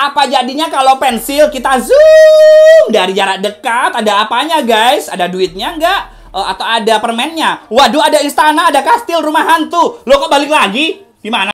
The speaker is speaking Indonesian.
Apa jadinya kalau pensil kita zoom dari jarak dekat? Ada apanya guys? Ada duitnya nggak? Eh, atau ada permennya? Waduh ada istana, ada kastil, rumah hantu. Lo kok balik lagi? Gimana?